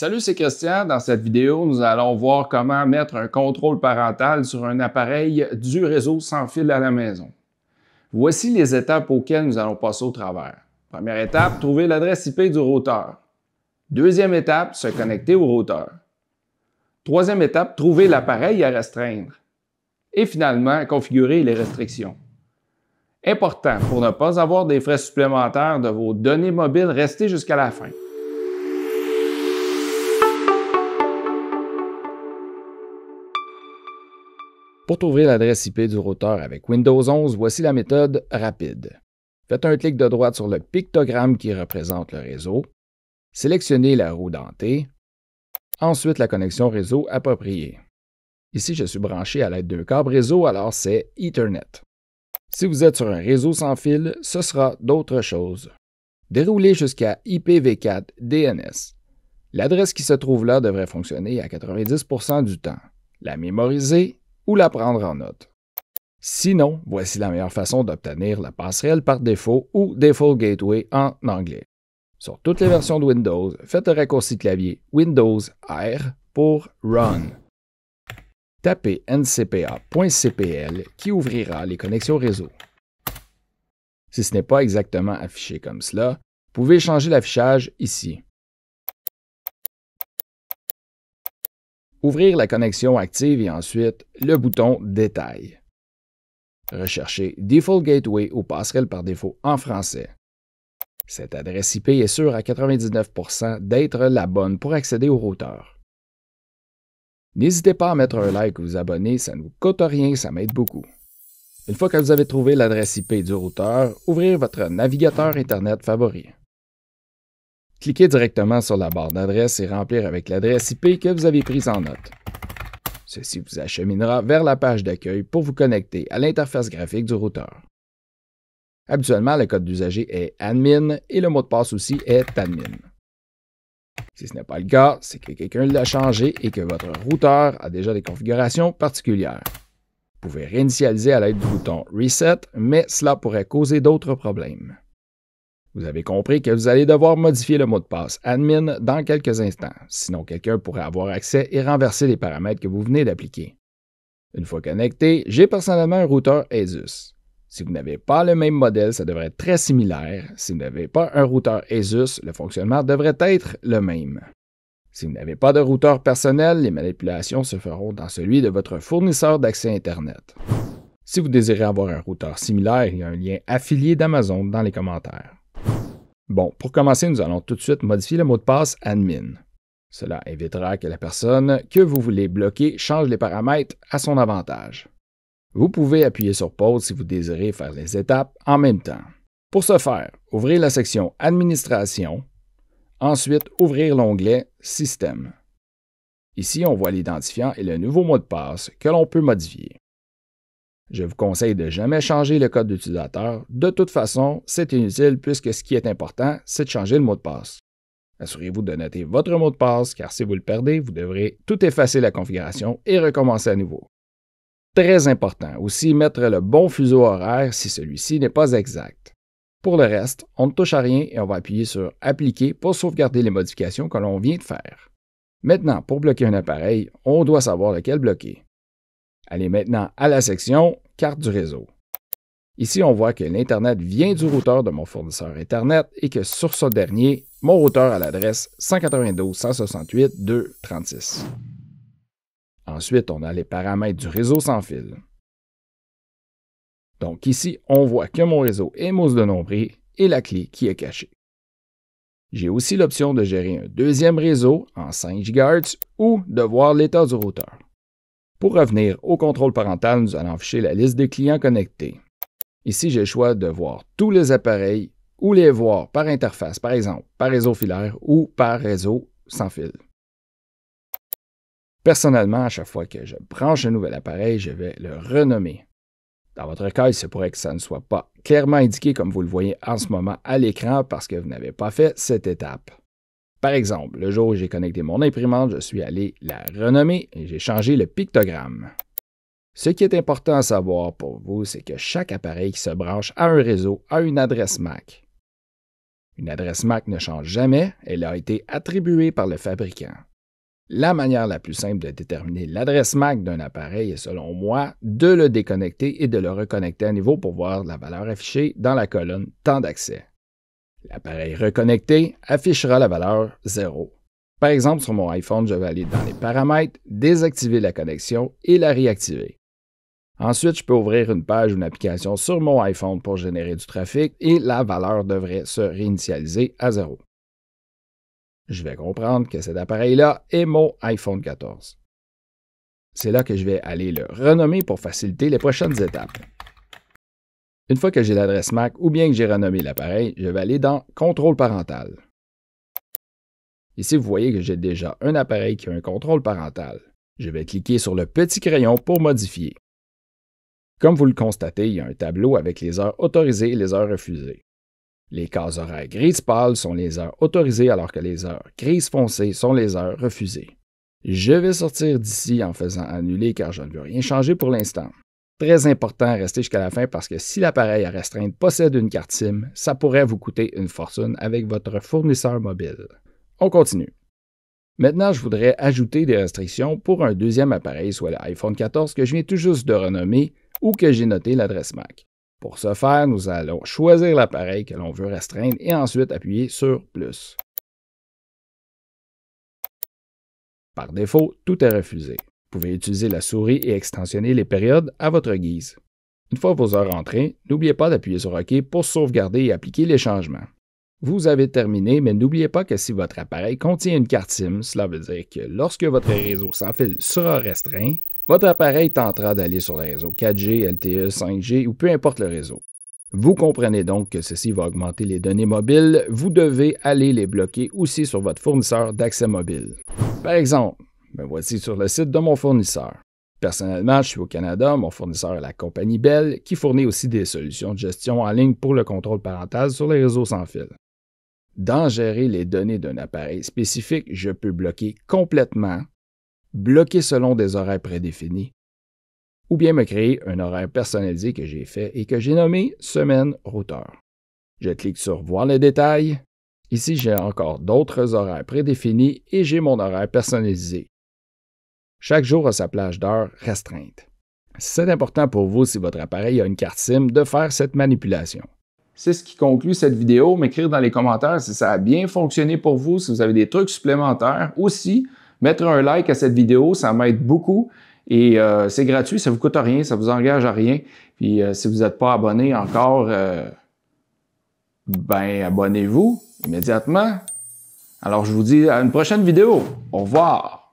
Salut, c'est Christian. Dans cette vidéo, nous allons voir comment mettre un contrôle parental sur un appareil du réseau sans fil à la maison. Voici les étapes auxquelles nous allons passer au travers. Première étape, trouver l'adresse IP du routeur. Deuxième étape, se connecter au routeur. Troisième étape, trouver l'appareil à restreindre. Et finalement, configurer les restrictions. Important, pour ne pas avoir des frais supplémentaires de vos données mobiles, restez jusqu'à la fin. Pour trouver l'adresse IP du routeur avec Windows 11, voici la méthode rapide. Faites un clic de droite sur le pictogramme qui représente le réseau. Sélectionnez la roue dentée. Ensuite, la connexion réseau appropriée. Ici, je suis branché à l'aide d'un câble réseau, alors c'est Ethernet. Si vous êtes sur un réseau sans fil, ce sera d'autres choses. Déroulez jusqu'à IPv4 DNS. L'adresse qui se trouve là devrait fonctionner à 90 du temps. La mémoriser ou la prendre en note. Sinon, voici la meilleure façon d'obtenir la passerelle par défaut ou Default Gateway en anglais. Sur toutes les versions de Windows, faites le raccourci clavier Windows R pour Run. Tapez ncpa.cpl qui ouvrira les connexions réseau. Si ce n'est pas exactement affiché comme cela, vous pouvez changer l'affichage ici. Ouvrir la connexion active et ensuite le bouton Détail. Recherchez Default Gateway ou passerelle par défaut en français. Cette adresse IP est sûre à 99 d'être la bonne pour accéder au routeur. N'hésitez pas à mettre un like ou vous abonner, ça ne vous coûte rien, ça m'aide beaucoup. Une fois que vous avez trouvé l'adresse IP du routeur, ouvrez votre navigateur Internet favori. Cliquez directement sur la barre d'adresse et remplir avec l'adresse IP que vous avez prise en note. Ceci vous acheminera vers la page d'accueil pour vous connecter à l'interface graphique du routeur. Habituellement, le code d'usager est admin et le mot de passe aussi est admin. Si ce n'est pas le cas, c'est que quelqu'un l'a changé et que votre routeur a déjà des configurations particulières. Vous pouvez réinitialiser à l'aide du bouton Reset, mais cela pourrait causer d'autres problèmes. Vous avez compris que vous allez devoir modifier le mot de passe admin dans quelques instants, sinon quelqu'un pourrait avoir accès et renverser les paramètres que vous venez d'appliquer. Une fois connecté, j'ai personnellement un routeur Asus. Si vous n'avez pas le même modèle, ça devrait être très similaire. Si vous n'avez pas un routeur Asus, le fonctionnement devrait être le même. Si vous n'avez pas de routeur personnel, les manipulations se feront dans celui de votre fournisseur d'accès Internet. Si vous désirez avoir un routeur similaire, il y a un lien affilié d'Amazon dans les commentaires. Bon, pour commencer, nous allons tout de suite modifier le mot de passe admin. Cela évitera que la personne que vous voulez bloquer change les paramètres à son avantage. Vous pouvez appuyer sur pause si vous désirez faire les étapes en même temps. Pour ce faire, ouvrez la section Administration, ensuite ouvrir l'onglet Système. Ici, on voit l'identifiant et le nouveau mot de passe que l'on peut modifier. Je vous conseille de jamais changer le code d'utilisateur. De toute façon, c'est inutile puisque ce qui est important, c'est de changer le mot de passe. Assurez-vous de noter votre mot de passe car si vous le perdez, vous devrez tout effacer la configuration et recommencer à nouveau. Très important, aussi mettre le bon fuseau horaire si celui-ci n'est pas exact. Pour le reste, on ne touche à rien et on va appuyer sur Appliquer pour sauvegarder les modifications que l'on vient de faire. Maintenant, pour bloquer un appareil, on doit savoir lequel bloquer. Allez maintenant à la section Carte du réseau. Ici, on voit que l'Internet vient du routeur de mon fournisseur Internet et que sur ce dernier, mon routeur a l'adresse 192.168.2.36. Ensuite, on a les paramètres du réseau sans fil. Donc ici, on voit que mon réseau est mousse de nombré et la clé qui est cachée. J'ai aussi l'option de gérer un deuxième réseau en 5 GHz ou de voir l'état du routeur. Pour revenir au contrôle parental, nous allons afficher la liste des clients connectés. Ici, j'ai le choix de voir tous les appareils ou les voir par interface, par exemple, par réseau filaire ou par réseau sans fil. Personnellement, à chaque fois que je branche un nouvel appareil, je vais le renommer. Dans votre cas, il se pourrait que ça ne soit pas clairement indiqué comme vous le voyez en ce moment à l'écran parce que vous n'avez pas fait cette étape. Par exemple, le jour où j'ai connecté mon imprimante, je suis allé la renommer et j'ai changé le pictogramme. Ce qui est important à savoir pour vous, c'est que chaque appareil qui se branche à un réseau a une adresse MAC. Une adresse MAC ne change jamais, elle a été attribuée par le fabricant. La manière la plus simple de déterminer l'adresse MAC d'un appareil est selon moi de le déconnecter et de le reconnecter à niveau pour voir la valeur affichée dans la colonne temps d'accès. L'appareil reconnecté affichera la valeur 0. Par exemple, sur mon iPhone, je vais aller dans les paramètres, désactiver la connexion et la réactiver. Ensuite, je peux ouvrir une page ou une application sur mon iPhone pour générer du trafic et la valeur devrait se réinitialiser à 0. Je vais comprendre que cet appareil-là est mon iPhone 14. C'est là que je vais aller le renommer pour faciliter les prochaines étapes. Une fois que j'ai l'adresse MAC ou bien que j'ai renommé l'appareil, je vais aller dans Contrôle parental. Ici, vous voyez que j'ai déjà un appareil qui a un contrôle parental. Je vais cliquer sur le petit crayon pour modifier. Comme vous le constatez, il y a un tableau avec les heures autorisées et les heures refusées. Les cases horaires grises pâles sont les heures autorisées alors que les heures grises foncées sont les heures refusées. Je vais sortir d'ici en faisant annuler car je ne veux rien changer pour l'instant. Très important à rester jusqu'à la fin parce que si l'appareil à restreindre possède une carte SIM, ça pourrait vous coûter une fortune avec votre fournisseur mobile. On continue. Maintenant, je voudrais ajouter des restrictions pour un deuxième appareil, soit l'iPhone 14 que je viens tout juste de renommer ou que j'ai noté l'adresse MAC. Pour ce faire, nous allons choisir l'appareil que l'on veut restreindre et ensuite appuyer sur Plus. Par défaut, tout est refusé. Vous pouvez utiliser la souris et extensionner les périodes à votre guise. Une fois vos heures entrées, n'oubliez pas d'appuyer sur OK pour sauvegarder et appliquer les changements. Vous avez terminé, mais n'oubliez pas que si votre appareil contient une carte SIM, cela veut dire que lorsque votre réseau sans fil sera restreint, votre appareil tentera d'aller sur le réseau 4G, LTE, 5G ou peu importe le réseau. Vous comprenez donc que ceci va augmenter les données mobiles, vous devez aller les bloquer aussi sur votre fournisseur d'accès mobile. Par exemple, me ben, voici sur le site de mon fournisseur. Personnellement, je suis au Canada, mon fournisseur est la compagnie Bell, qui fournit aussi des solutions de gestion en ligne pour le contrôle parental sur les réseaux sans fil. Dans gérer les données d'un appareil spécifique, je peux bloquer complètement, bloquer selon des horaires prédéfinis, ou bien me créer un horaire personnalisé que j'ai fait et que j'ai nommé semaine routeur. Je clique sur Voir les détails. Ici, j'ai encore d'autres horaires prédéfinis et j'ai mon horaire personnalisé. Chaque jour a sa plage d'heure restreinte. C'est important pour vous, si votre appareil a une carte SIM, de faire cette manipulation. C'est ce qui conclut cette vidéo. M'écrire dans les commentaires si ça a bien fonctionné pour vous, si vous avez des trucs supplémentaires. Aussi, mettre un like à cette vidéo, ça m'aide beaucoup. Et euh, c'est gratuit, ça ne vous coûte rien, ça ne vous engage à rien. Puis euh, si vous n'êtes pas abonné encore, euh, ben abonnez-vous immédiatement. Alors je vous dis à une prochaine vidéo. Au revoir.